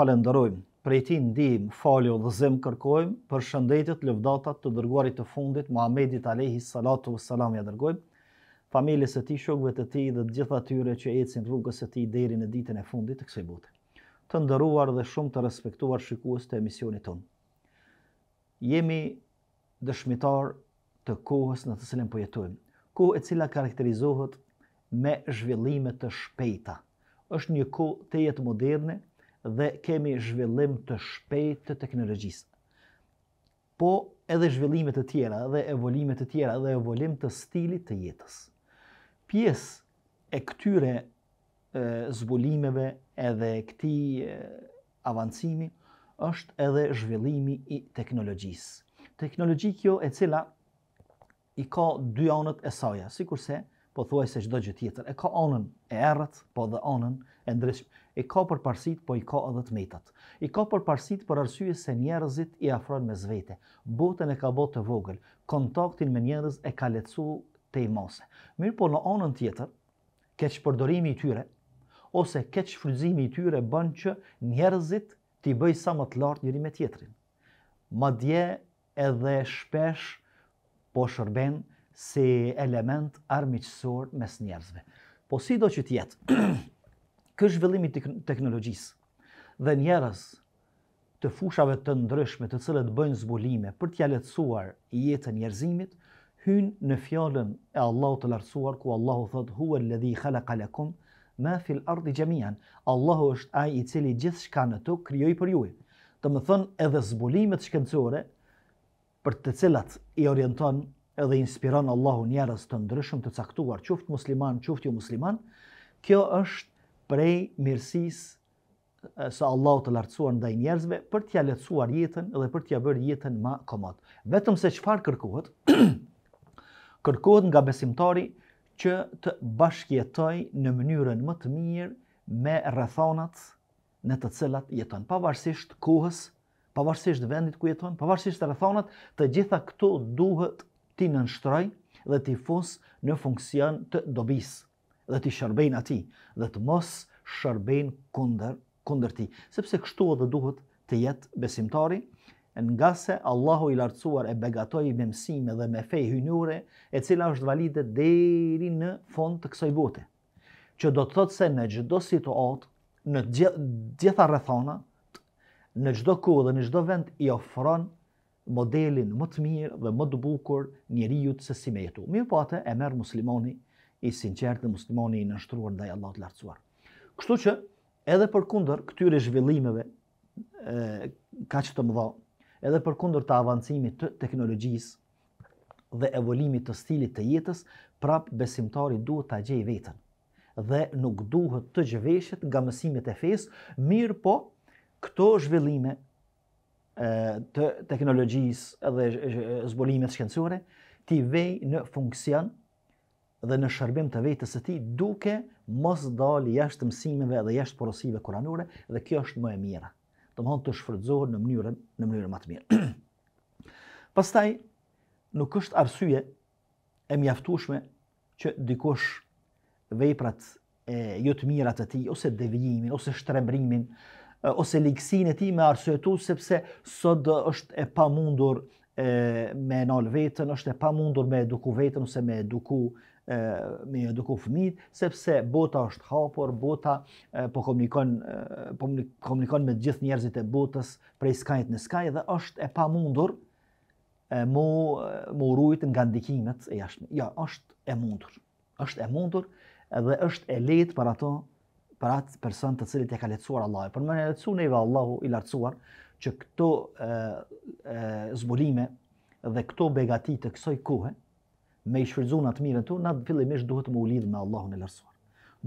falenderojmë, prej ti ndihmë, falio dhe zemë kërkojmë, për shëndetit lëvdatat të dërguarit të fundit, Muhammedit Alehi Salatu Salam ja dërgojmë, familjes e ti, shokve të ti dhe gjitha tyre që ecin rrugës e ti deri në ditën e fundit të kësaj bote. Të ndëruar dhe shumë të respektuar shikues të emisionit tonë. Jemi dëshmitar të kohës në të cilën po jetojmë. Kohë e cila karakterizohet me zhvillime të shpejta. Është një kohë të jetë moderne, dhe kemi zhvillim të shpejt të teknologjisë. Po edhe zhvillimet të tjera dhe evolimet të tjera dhe evolim të stilit të jetës. Pjesë e këtyre zbulimeve edhe këti avancimi është edhe zhvillimi i teknologjisë. Teknologji kjo e cila i ka dy anët e saja, si kurse po thuaj se çdo gjë tjetër e ka anën e errët, po dhe anën e ndritshme. E ka për po i ka edhe të metat. I ka për për arsye se njerëzit i afrojnë me zvete. Botën e ka botë të vogël, kontaktin me njerëz e ka lecu te mose. Mirë po në anën tjetër, keç përdorimi i tyre ose keç fryzimi i tyre bën që njerëzit ti bëj sa më të lart njëri me tjetrin. Madje edhe shpesh po shërben si element armiqësor mes njerëzve. Po si do që tjetë, kësh zhvillimi teknologjisë dhe njerëz të fushave të ndryshme të cilët bëjnë zbulime për t'ja lehtësuar jetën njerëzimit, hynë në fjalën e Allahut të Lartësuar ku Allahu thot huwa alladhi khalaqa lakum ma fi al-ard jamian. Allahu është ai i cili gjithçka në tokë krijoi për ju. Domethën edhe zbulimet shkencore për të cilat i orienton edhe inspiron Allahu njerëz të ndryshëm të caktuar, qoftë musliman, qoftë jo musliman, kjo është prej mirësisë së Allahut të lartësuar ndaj njerëzve për t'ia lehtësuar jetën dhe për t'ia bërë jetën më komod. Vetëm se çfarë kërkohet? kërkohet nga besimtari që të bashkjetoj në mënyrën më të mirë me rrethonat në të cilat jeton, pavarësisht kohës, pavarësisht vendit ku jeton, pavarësisht rrethonat, të gjitha këto duhet ti nënshtroj dhe ti fus në funksion të dobis dhe ti shërbejnë ati dhe të mos shërbejnë kunder, kunder ti. Sepse kështu edhe duhet të jetë besimtari, nga se Allahu i lartësuar e begatoj me mësime dhe me fej hynjure e cila është valide deri në fond të kësoj bote. Që do të thotë se në gjithdo situatë, në gjitha rrethonat, në gjithdo ku dhe në gjithdo vend i ofron modelin më të mirë dhe më të bukur njeriu se si me jetu. Mirë po atë e merë muslimoni i sinqertë muslimani muslimoni i nështruar ndaj Allah të lartësuar. Kështu që edhe për kunder këtyre zhvillimeve ë ka që të mëdha, edhe për kunder të avancimit të teknologjisë dhe evolimit të stilit të jetës, prap besimtari duhet të gjej vetën dhe nuk duhet të gjëveshet nga mësimit e fesë, mirë po këto zhvillime të teknologjisë edhe zbulimit shkencore, ti vej në funksion dhe në shërbim të vetës së ti duke mos dalë jashtë mësimeve dhe jashtë porosive kuranure dhe kjo është më e mira. Të më të shfrëdzohë në mënyrën në mënyrën më të mirë. Pastaj, nuk është arsye e mjaftushme që dikush vejprat e jotë mirat e ti, ose devijimin, ose shtrembrimin, ose ligësin e ti me arsuetu, sepse sot është e pa mundur e, me nal vetën, është e pa mundur me eduku vetën ose me eduku me eduku fëmijët, sepse bota është hapur, bota po komunikon po komunikon me gjithë njerëzit e botës prej skajit në skaj dhe është e pa mundur e, mu, mu nga ndikimet e jashtë. Ja, jo, është e mundur. është e mundur dhe është e lehtë për ato për atë person të cilit e ka lecuar Allahu. Për më në lecu Allahu i lartësuar që këto zbulime dhe këto begati të kësoj kohe me i shfridzunat atë mirën tu, na fillimisht duhet të u lidhë me Allahu në lartësuar.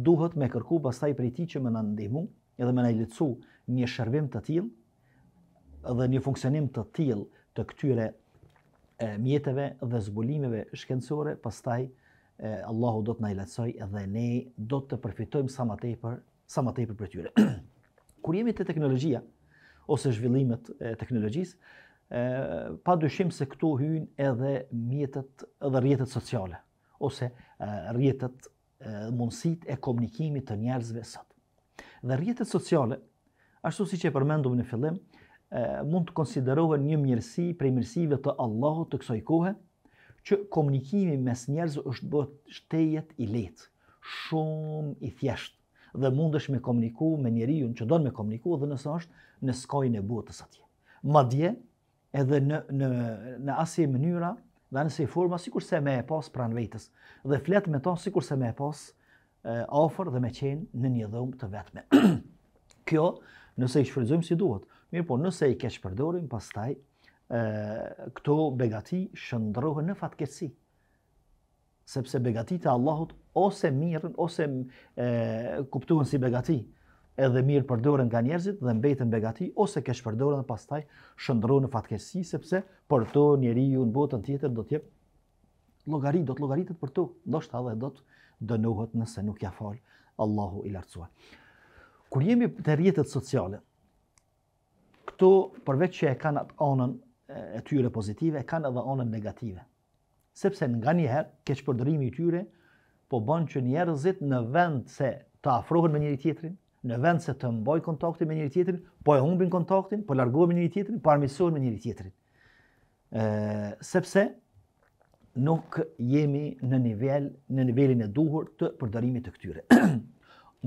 Duhet me kërku pastaj për i ti që me në ndihmu edhe me në i një shërbim të tjil dhe një funksionim të tjil të këtyre mjetëve dhe zbulimeve shkendësore pastaj, e, Allahu do të na lehtësoj dhe ne do të përfitojmë sa më tepër, sa më tepër për tyre. Kur jemi te teknologjia ose zhvillimet e teknologjisë, ë pa dyshim se këtu hyjnë edhe mjetet edhe rrjetet sociale ose rrjetet mundësitë e komunikimit të njerëzve sot. Dhe rrjetet sociale, ashtu siç e përmendëm në fillim, mund të konsiderohen një mirësi prej mirësive të Allahut të kësaj kohe, që komunikimi mes njerëzve është bëhet shtejet i lehtë, shumë i thjeshtë dhe mundesh me komuniku me njeriu që don me komuniku dhe nëse është në skajin e botës atje. Madje edhe në në në asnjë mënyrë dhe në si forma sikurse më e pas pranë vetës dhe flet me to sikurse më e pas afër dhe me qenë në një dhomë të vetme. Kjo nëse i shfrytëzojmë si duhet. Mirë po, nëse i keq përdorim, pastaj këto begati shëndrohen në fatkesi. Sepse begatitë e Allahut ose mirën ose e, kuptuhen si begati, edhe mirë përdoren nga njerëzit dhe mbeten begati ose kesh përdoren dhe pastaj shëndrohen në fatkesi sepse për to njeriu në botën tjetër do të jep llogari, do të llogaritet për to, ndoshta edhe do të dënohet nëse nuk ja fal Allahu i lartësuar. Kur jemi te rrjetet sociale, këto përveç që e kanë atë anën e tyre pozitive, kanë edhe anën negative. Sepse nga njëherë, keq përdorimi i tyre po bën që njerëzit në vend se të afrohen me njëri tjetrin, në vend se të mboj kontaktin me njëri tjetrin, po e humbin kontaktin, po largohen me njëri tjetrin, po armisohen me njëri tjetrin. sepse nuk jemi në nivel në nivelin e duhur të përdorimit të këtyre.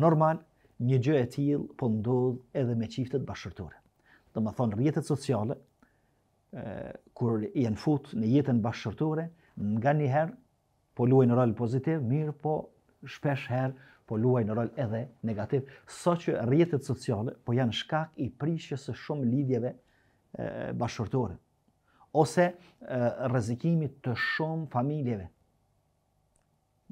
Normal, një gjë e tillë po ndodh edhe me çiftet më Domethënë rrjetet sociale, kur janë fut në jetën bashkëshortore, nga një herë po luajnë rol pozitiv, mirë po shpesh herë po luajnë rol edhe negativ, saqë që rrjetet sociale po janë shkak i prishjes së shumë lidhjeve bashkëshortore ose rrezikimit të shumë familjeve.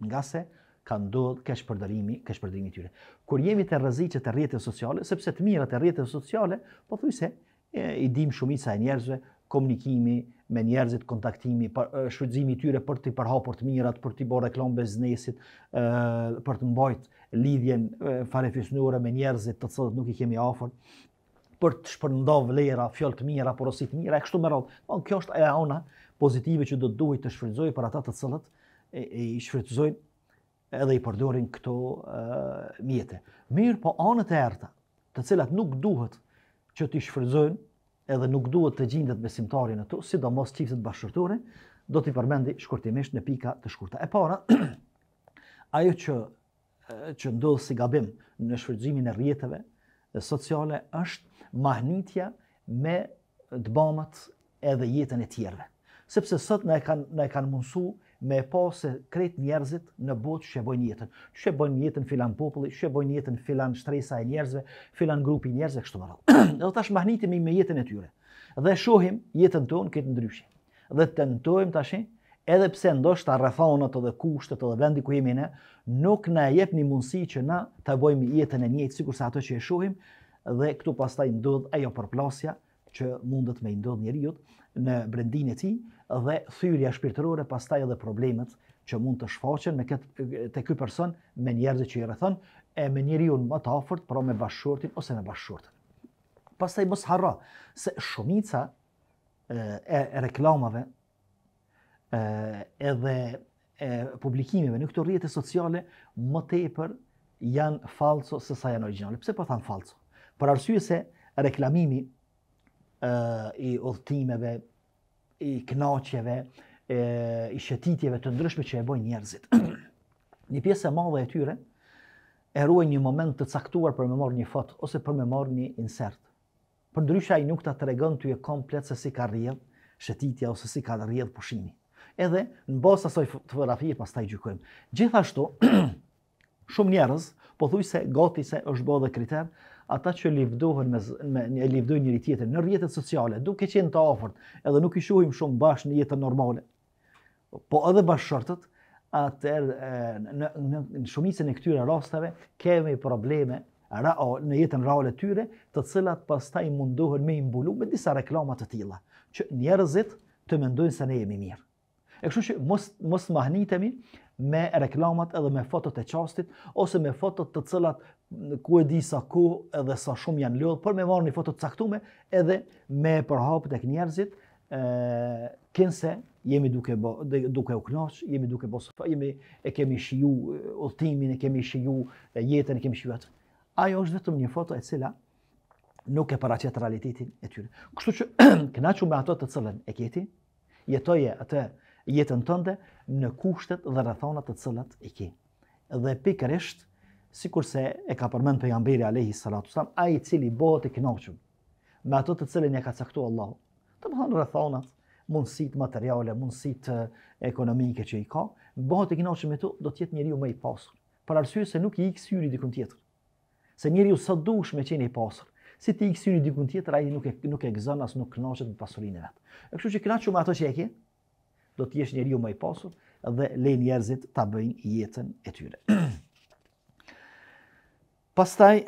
Nga se ka ndodhë kesh përdërimi, kesh përdërimi tyre. Kur jemi të rëzikët të rjetët sociale, sepse të mirët të rjetët sociale, po thuj se e, i dim shumica e njerëzve, komunikimi me njerëzit, kontaktimi, për, i tyre për të përhapur të mirat, për të bërë reklam biznesit, për të mbajt lidhjen farefisnore me njerëzit të cilët nuk i kemi afër, për të shpërndar vlera, fjalë të mira, porositë të mira, e kështu me radhë. Po kjo është ajo ona pozitive që do të duhet të shfrytëzoj për ata të cilët e, e shfrytëzojnë edhe i përdorin këto uh, mjete. Mirë, po anët e erta, të cilat nuk duhet që të shfrytëzojnë, edhe nuk duhet të gjindet besimtarin e tu, sidomos qiftet bashkërtore, do t'i përmendi shkurtimisht në pika të shkurta. E para, ajo që, që ndodhë si gabim në shfrydzimin e rjetëve sociale është mahnitja me dëbamat edhe jetën e tjerve. Sepse sot në e kanë, kanë mundësu me po se kret njerëzit në botë që bojnë jetën. Që bojnë jetën filan populli, që bojnë jetën filan shtresa e njerëzve, filan grupi njerëzve, kështu më rrallë. dhe tash mahnitemi me jetën e tyre. Dhe shohim jetën tonë këtë ndryshin. Dhe tentojmë tash edhe pse ndoshta rrethonat dhe kushtet dhe vendi ku jemi ne nuk na jep një mundësi që na ta bëjmë jetën e njëjtë sikur sa ato që e shohim dhe këtu pastaj ndodh ajo përplasja që mundet me ndodh në brendin e tij dhe thyrja shpirtërore pastaj edhe problemet që mund të shfaqen me këtë te ky person me njerëzit që i rrethon e me njeriu më të afërt por me bashkëshortin ose me bashkëshortën. Pastaj mos harro se shumica e reklamave e edhe e publikimeve në këto rrjete sociale më tepër janë falso se sa janë origjinale. Pse po tham falso? Për arsye se reklamimi e i udhtimeve, i knaqjeve, e, i shëtitjeve të ndryshme që e boj njerëzit. një pjesë e madhe e tyre, e ruaj një moment të caktuar për me morë një fot, ose për me morë një insert. Për ndrysha i nuk të të regon të ju e komplet se si ka rrjedh, shëtitja ose si ka rrjedh pushimi. Edhe, në bosa soj të vërafije, pas taj gjykojmë. Gjithashtu, shumë njerëz, po thuj se goti se është bodhe kriter, ata që livdohen me me një njëri tjetër në rrjetet sociale, duke qenë të afërt, edhe nuk i shohim shumë bashkë në jetën normale. Po edhe bashkëshortët, atë në në, në shumicën e këtyre rasteve kemi probleme ra, o, në jetën reale tyre, të cilat pastaj mundohen me imbulu me disa reklama të tilla, që njerëzit të mendojnë se ne jemi mirë. E kështu që mos mos mahnitemi me reklamat edhe me fotot e qastit, ose me fotot të cëllat ku e di sa ku edhe sa shumë janë lodhë, për me marrë një fotot caktume edhe me përhapët e kënjerëzit, kënëse jemi duke, duke u knaqë, jemi duke bo sëfa, jemi e kemi shiju ultimin, e kemi shiju jetën, e kemi shiju atë. Ajo është vetëm një foto e cila nuk e qëtë realitetin e tyre. Kështu që kënaqu me ato të cëllën e keti, jetoje atë jetën tënde në kushtet dhe rrethonat të cilat e ke. Dhe pikërisht, sikurse e ka përmend pejgamberi alayhi salatu sallam, ai i cili bëhet i kënaqur me ato të cilën e ka caktuar Allahu, të thonë rrethonat, mundësit materiale, mundësit eh, ekonomike që i ka, bëhet i kënaqur me to, do të jetë njeriu më i pasur. Për arsye se nuk i ikë syri dikun tjetër. Se njeriu sa dush me qenë i pasur Si ti syri dikun tjetër, ai nuk e nuk e gëzon as nuk kënaqet me pasurinë e vet. Kështu që kënaqshum ato që e ke, do të jesh njeriu më i pasur dhe lej njerëzit ta bëjnë jetën e tyre. Pastaj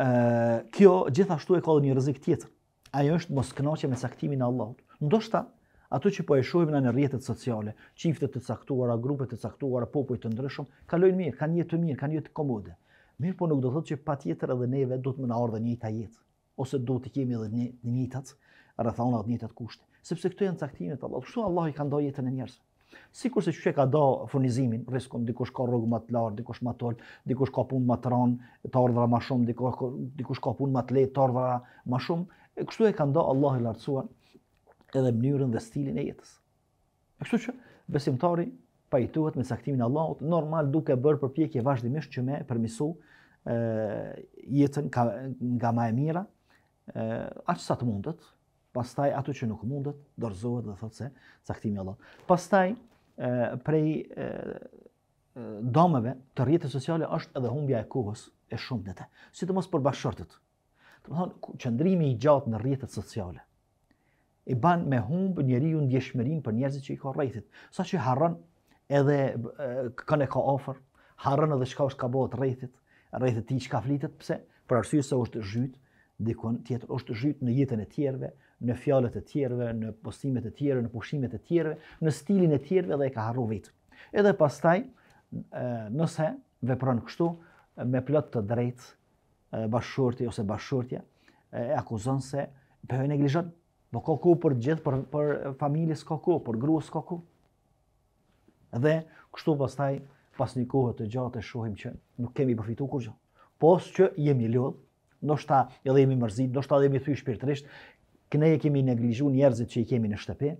ë kjo gjithashtu e ka një rrezik tjetër. Ai është mos kënaqje me saktimin e Allahut. Ndoshta ato që po e shohim në rrjetet sociale, çiftet të caktuara, grupet të caktuara, popujt të ndryshëm, kalojnë mirë, kanë jetë të mirë, kanë jetë komode. Mirë, por nuk do të thotë që patjetër edhe neve do të na ardhë njëta jetë, ose do të kemi edhe një njëtat rrethona të njëtat kushte sepse këto janë caktimet e Allahut. Kështu Allahu i ka dhënë jetën e njerëzve. Sikur se që ka do furnizimin, rrezikon dikush ka rrugë më të lartë, dikush më tol, dikush ka punë më të rën, të ardhra më shumë, dikush dikush ka punë më të lehtë, të ardhra më shumë, e kështu e ka ndo Allah i lartësuar edhe mënyrën dhe stilin e jetës. E kështu që besimtari pajtohet me saktimin e Allahut, normal duke bërë përpjekje vazhdimisht që me permiso ë jetën ka, nga më e mira, ë aq sa të mundet, pastaj ato që nuk mundet, dorëzohet dhe thot se i Allah. Pastaj, e, prej domave të rjetës sociale është edhe humbja e kohës e shumë dhe te, si të mos për Të më thonë, qëndrimi i gjatë në rjetët sociale, i ban me humbë njeri ju djeshmerim për njerëzit që i ka rejtit, sa që harën edhe kën e ka ofër, harën edhe shka është ka bëhet rejtit, rejtit ti që ka flitet, pse? Për arsye se është zhytë, dikon tjetër është zhytë në jetën e tjerëve, në fjalët e tjerëve, në postimet e tjera, në pushimet e tjera, në stilin e tjerëve dhe e ka harruar vetë. Edhe pastaj, nëse vepron kështu me plot të drejtë bashurti ose bashurtja e akuzon se po e neglizhon, po ka ku për gjithë për për familjes ka ku, për gruas ka ku. Dhe kështu pastaj pas një kohë të gjatë e shohim që nuk kemi përfituar kurrë. Po që jemi lodh, ndoshta edhe jemi mërzitur, ndoshta edhe jemi thyë shpirtërisht, ne e kemi neglizhu njerëzit që i kemi në shtëpi,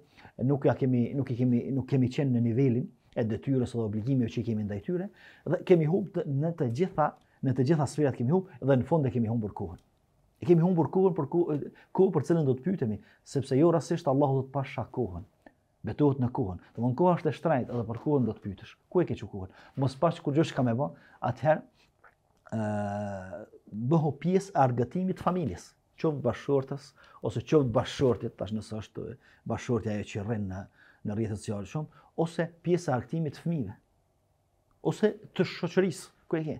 nuk ja kemi nuk i kemi nuk kemi qenë në nivelin e detyrës ose obligimit që i kemi ndaj tyre dhe kemi humbur në të gjitha në të gjitha sferat kemi humbur dhe në fund e kemi humbur kohën. E kemi humbur kohën për ku, ku për cilën do të pytemi, sepse jo rastisht Allahu do të pasha kohën. Betohet në kohën. Do të koha është e shtrejtë edhe për kohën do të pyetësh. Ku e ke çu kohën? Mos pas kur gjosh ka më bë, atëherë ë pjesë argëtimit familjes qoftë bashortës ose qoftë bashortit tash nëse është bashortja ajo që rrin në në rrjetet sociale shumë ose pjesa e aktimit të fëmijëve ose të shoqërisë ku e ke.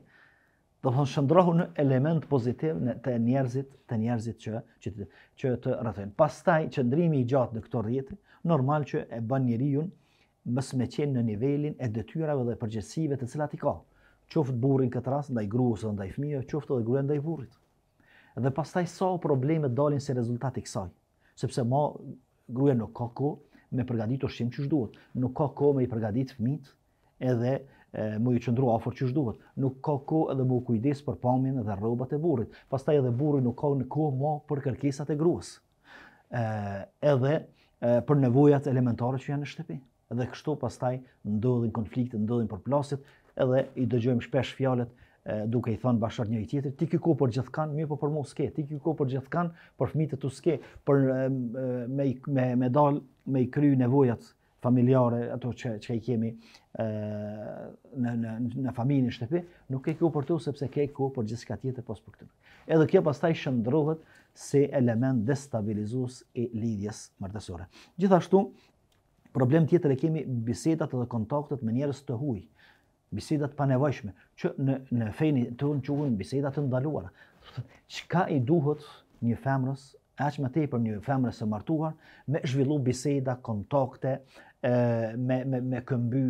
Do të thonë shndrohu në element pozitiv në të njerëzit, të njerëzit që që të, që të rrethojnë. Pastaj qëndrimi i gjatë në këto rrjete, normal që e bën njeriu më me qenë në nivelin e detyrave dhe përgjegjësive të cilat i ka. Qoftë burrin këtë rast ndaj gruas ndaj fëmijëve, qoftë edhe gruaja ndaj burrit dhe pastaj sa so probleme dalin si rezultat i kësaj. Sepse ma gruaja nuk ka kohë me përgatitur shumë çu duhet, nuk ka kohë me i përgadit fëmit edhe e, më i qëndru afër çu duhet. Nuk ka kohë edhe më kujdes për pamjen dhe rrobat e burrit. Pastaj edhe burri nuk ka në kohë ma për kërkesat e gruas. ë edhe e, për nevojat elementare që janë në shtëpi. Dhe kështu pastaj ndodhin konflikte, ndodhin përplasit edhe i dëgjojmë shpesh fjalët duke i thënë bashkë njëri tjetrit, ti ke kohë për gjithkan, mirë po për mua s'ke, ti ke kohë për gjithkan, për fëmijët e tu s'ke, për me me me dal me i kry nevojat familjare ato që që i kemi ë në në në familjen shtëpi, nuk ke kohë për të sepse ke kohë për gjithçka tjetër pas po për këtë. Edhe kjo pastaj shndrohet si element destabilizues i lidhjes mërdësore. Gjithashtu, problem tjetër e kemi bisedat dhe kontaktet me njerës të hujë bisedat pa nevojshme, që në në fenë tonë quhen bisedat ndaluara. Çka i duhet një femrës, aq më tepër një femrës së martuar, me zhvillu biseda kontakte, ë me me këmbë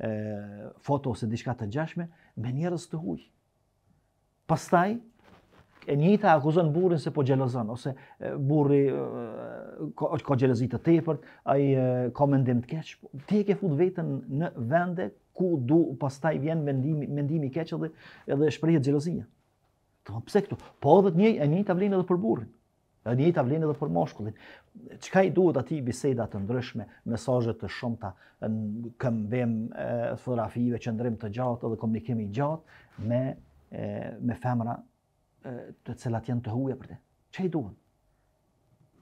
ë foto ose diçka të gjashme, me njerëz të huaj. Pastaj e njëta akuzon burrin se po xhelozon ose burri ka ka xhelozi të tepërt, ai ka mendim të keq. Ti e ke fut veten në vende ku do pastaj vjen mendimi mendimi i keq edhe edhe shprehet xhelozia. Po pse këtu? Po edhe një e njëta vlen edhe për burrin. E njëta vlen edhe për moshkullin. Çka i duhet atij biseda të ndryshme, mesazhe të shumta, këm vem fotografive që të gjatë dhe komunikimi i gjatë me e, me femra të cilat janë të huja për te. Që i duhen?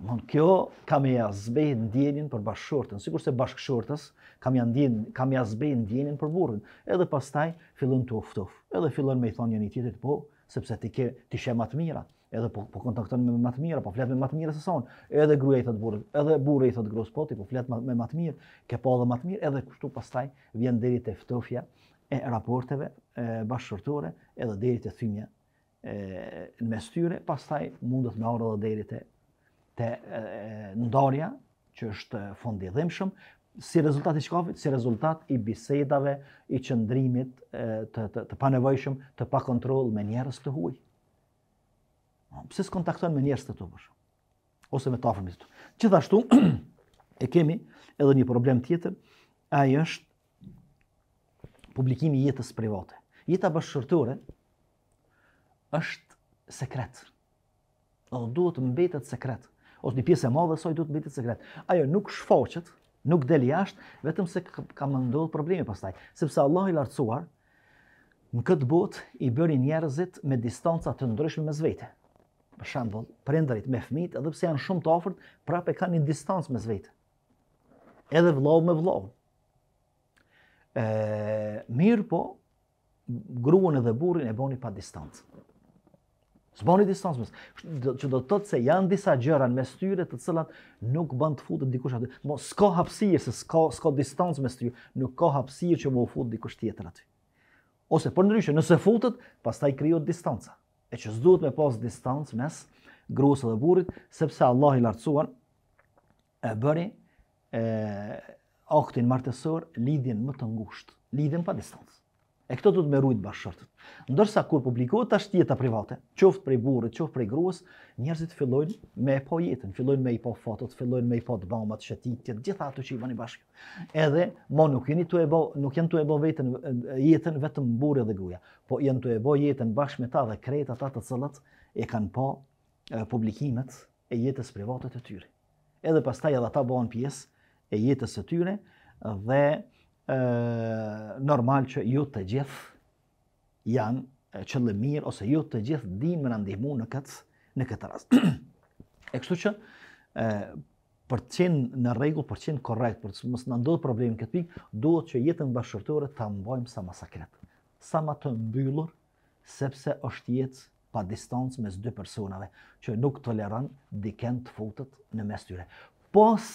Mon, kjo kam e jazbej ndjenin për bashkëshortën, sikurse se bashkëshortës kam, janë ndjen kam jazbej në ndjenin për burën, edhe pastaj fillon të uftuf, edhe fillon me i thonë një një tjetit po, sepse ti ke ti shë më të mira, edhe po po kontakton me më të mira, po flet me më të mira se son. Edhe gruaja i thot burrit, edhe burri i thot gruas po ti po flet me më të mirë, ke pa edhe më të mirë, edhe kështu pastaj vjen deri te ftofja e raporteve e bashkëshortore, edhe deri te thymja e mes tyre, pastaj mundet me ardhur deri te te ndarja që është fond i si rezultati i shkafit, si rezultat i bisedave, i qëndrimit të të, të panevojshëm, të pa me njerëz të huaj. Po pse s'kontakton me njerëz të po? Ose me të këtu. Gjithashtu e kemi edhe një problem tjetër, ai është publikimi i jetës private. Jeta bashkëshortore është sekret. O duhet të mbetet sekret. Ose një pjesë e madhe saj duhet të mbetet sekret. Ajo nuk shfoqet, nuk del jashtë, vetëm se ka më ndodhur probleme pastaj, sepse Allahu i lartësuar në këtë botë i bëri njerëzit me distanca të ndryshme mes vete. Për shembull, prindërit me fëmijët, edhe pse janë shumë të afërt, prapë kanë një distancë mes vete. Edhe vëllau me vëllau. Ë, mirë po, gruan edhe burrin e boni pa distancë. S'bani distancë mes. Që do të thotë se janë disa gjëra në mes tyre të cilat nuk bën të futet dikush aty. Mos s'ka hapësirë se s'ka s'ka distancë mes ty, nuk ka hapësirë që u fut dikush tjetër aty. Ose për ndryshe, nëse futet, pastaj krijohet distanca. E që s'duhet me pas distancë mes gruas dhe burrit, sepse Allah i lartësuan e bëri e aktin martesor lidhjen më të ngushtë, lidhjen pa distancë. E këto duhet me rujt bashkërt. Ndërsa kur publikohet tash tjeta private, qoft prej burët, qoft prej gruas, njerëzit fillojnë me po jetën, fillojnë me i po fotot, fillojnë me i po dhomat, shëtitjet, gjitha ato që i bëni bashkë. Edhe mo nuk jeni tu e bo nuk jeni tu e bo vetën, jetën vetëm burri dhe gruaja, po jeni tu e bo jetën bashkë me ta dhe kret ata të cëllat e kanë pa po publikimet e jetës private të tyre. Edhe pastaj edhe ata bëhen pjesë e jetës së tyre dhe normal që ju të gjithë janë mirë ose ju të gjithë di më në ndihmu në këtë, në këtë rast. e kështu që për të qenë në regull, për të qenë korrekt, për të mësë në ndodhë problemin këtë pikë, duhet që jetën bashkërëtore të mbojmë sa masakret, sa ma të mbyllur, sepse është jetë pa distancë mes dy personave, që nuk toleran diken të futët në mes tyre. Pos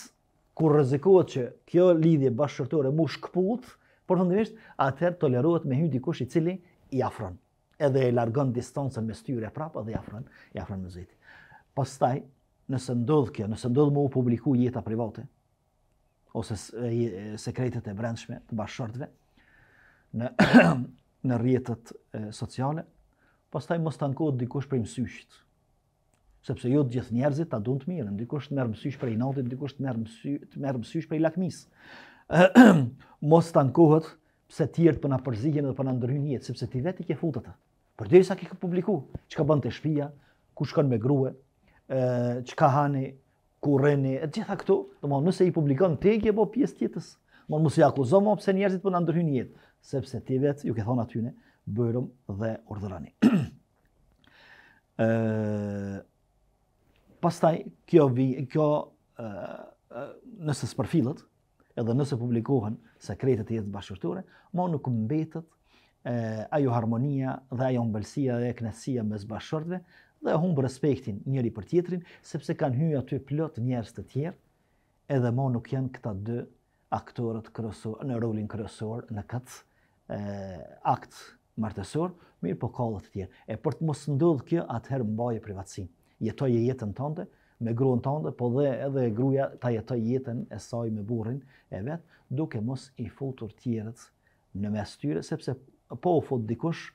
kur rrezikohet që kjo lidhje bashkëshortore mu shkput, por thonërisht atëherë tolerohet me hyrje dikush i cili i afron. Edhe e largon distancën mes tyre prapë dhe i afron, i afron me zëti. Pastaj, nëse ndodh kjo, nëse ndodh më u publiku jeta private ose sekretet e brendshme të bashkëshortëve në në rrjetet sociale, pastaj mos tankohet dikush për imsyshit sepse jo të gjithë njerëzit ta duan të mirën. Dikush të merr mësysh prej natit, dikush të merr mësysh, të merr mësysh prej lakmis. Mos tan pse të tjerë po na përzihen dhe po na ndryhin jetë, sepse ti vetë ke futur atë. Përderisa ke publiku, çka bën te shtëpia, ku shkon me grua, ë çka hani, ku rreni, e gjitha këto, domthonë nëse i publikon ti ke po pjesë tjetës. Mo mos i akuzom mo pse njerëzit po na ndryhin jetë, sepse ti vetë ju ke thonë aty ne, bëjrëm dhe urdhërani. ë pastaj kjo vi, kjo uh, uh, nëse sprofilet edhe nëse publikohen sekretet e jetës bashkëshortore, më nuk mbetet uh, ajo harmonia dhe ajo mbëlsia dhe knasia mes bashkëshortëve dhe humb respektin njëri për tjetrin sepse kanë hyrë aty plot njerëz të tjerë edhe më nuk janë këta dy aktorët kryesor në rolin kryesor në këtë akt martesor, mirë po kallët të tjerë. E për të mos ndodhë kjo, atëherë mbaje privatsinë jetoj e jetën tante, me gruën tante, po dhe edhe gruja ta jetoj jetën e saj me burrin e vetë, duke mos i futur tjerët në mes tyre, sepse po u fut dikush,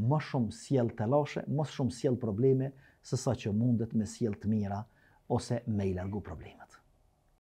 më shumë siel të lashe, më shumë siel probleme, sësa që mundet me siel të mira, ose me i largu probleme.